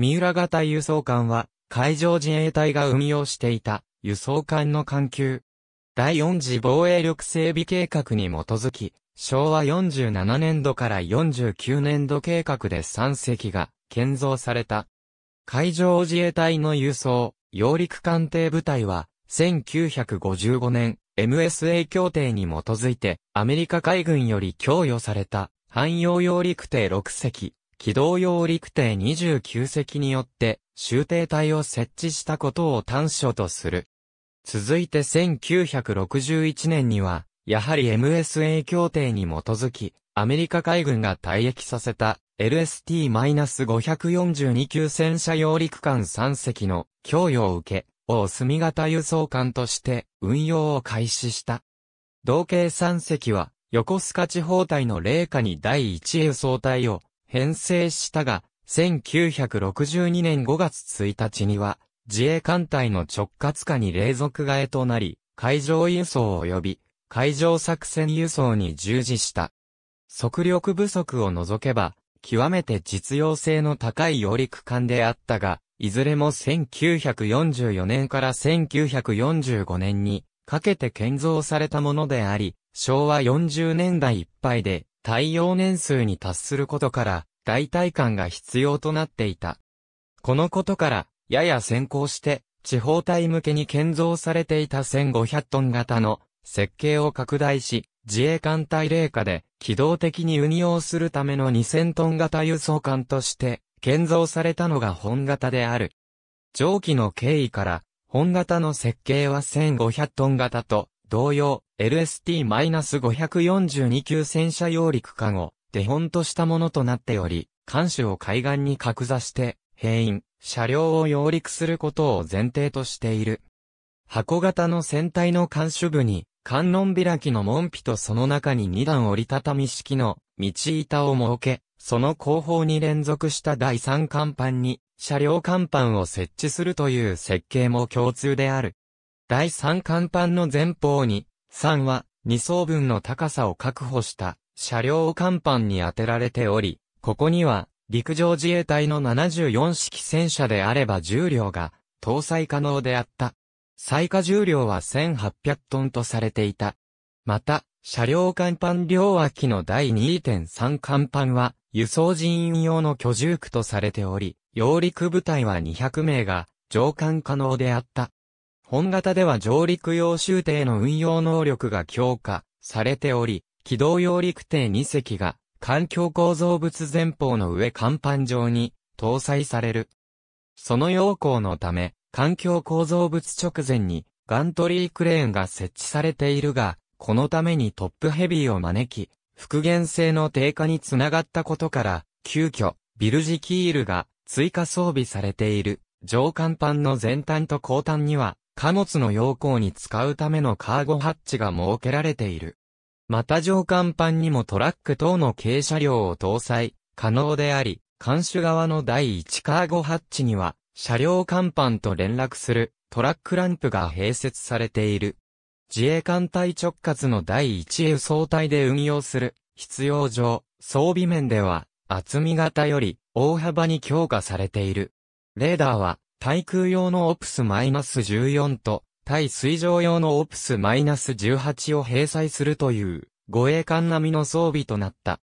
三浦型輸送艦は、海上自衛隊が運用していた輸送艦の艦級。第4次防衛力整備計画に基づき、昭和47年度から49年度計画で3隻が建造された。海上自衛隊の輸送、揚陸艦艇部隊は、1955年、MSA 協定に基づいて、アメリカ海軍より供与された、汎用揚陸艇6隻、機動用陸艇29隻によって終艇隊を設置したことを短所とする。続いて1961年には、やはり MSA 協定に基づき、アメリカ海軍が退役させた LST-542 級戦車用陸艦3隻の供与を受け、を墨型輸送艦として運用を開始した。同型3隻は、横須賀地方隊の霊下に第1輸送隊を編成したが、1962年5月1日には、自衛艦隊の直轄下に隷属替えとなり、海上輸送及び、海上作戦輸送に従事した。速力不足を除けば、極めて実用性の高い揚陸艦であったが、いずれも1944年から1945年にかけて建造されたものであり、昭和40年代いっぱいで耐用年数に達することから、代替感が必要となっていた。このことから、やや先行して、地方隊向けに建造されていた1500トン型の設計を拡大し、自衛艦隊霊下で機動的に運用するための2000トン型輸送艦として建造されたのが本型である。上記の経緯から、本型の設計は1500トン型と同様 LST-542 級戦車揚陸加護。手本としたものとなっており、艦首を海岸に格座して、兵員、車両を揚陸することを前提としている。箱型の船体の艦首部に、観音開きの門扉とその中に2段折りたたみ式の道板を設け、その後方に連続した第三甲板に車両甲板を設置するという設計も共通である。第三甲板の前方に3は2層分の高さを確保した車両甲板に当てられており、ここには、陸上自衛隊の74式戦車であれば重量が搭載可能であった。最下重量は1800トンとされていた。また、車両甲板両脇の第2.3甲板は、輸送人員用の居住区とされており、揚陸部隊は200名が上艦可能であった。本型では上陸用終艇の運用能力が強化されており、軌道用陸艇2隻が、環境構造物前方の上甲板上に、搭載される。その要項のため、環境構造物直前に、ガントリークレーンが設置されているが、このためにトップヘビーを招き、復元性の低下につながったことから、急遽、ビルジキールが追加装備されている上甲板の前端と後端には、貨物の要項に使うためのカーゴハッチが設けられている。また上甲板にもトラック等の軽車両を搭載、可能であり、監守側の第1カーゴハッチには、車両甲板と連絡するトラックランプが併設されている。自衛艦隊直轄の第1輸送隊で運用する必要上、装備面では厚み型より大幅に強化されている。レーダーは対空用のオプス -14 と対水上用のオプス -18 を閉鎖するという、護衛艦並みの装備となった。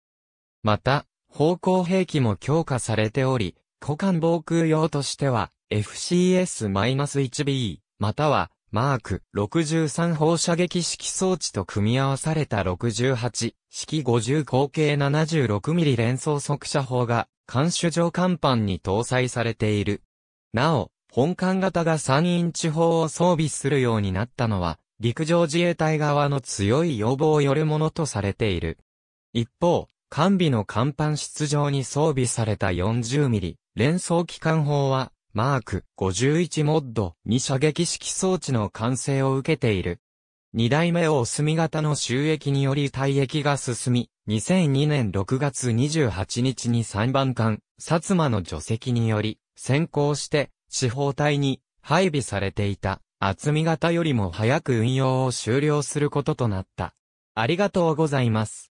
また、方向兵器も強化されており、古艦防空用としては、FCS-1B、または、マーク63放射撃式装置と組み合わされた68式50口径 76mm 連装速射砲が、艦首上甲板に搭載されている。なお、本艦型が山陰地方を装備するようになったのは、陸上自衛隊側の強い要望をよるものとされている。一方、艦備の甲板室上に装備された 40mm 連装機関砲は、マーク51モッドに射撃式装置の完成を受けている。二代目を墨型の収益により退役が進み、2002年6月28日に三番艦、薩摩の除籍により、先行して、地方隊に配備されていた厚み型よりも早く運用を終了することとなった。ありがとうございます。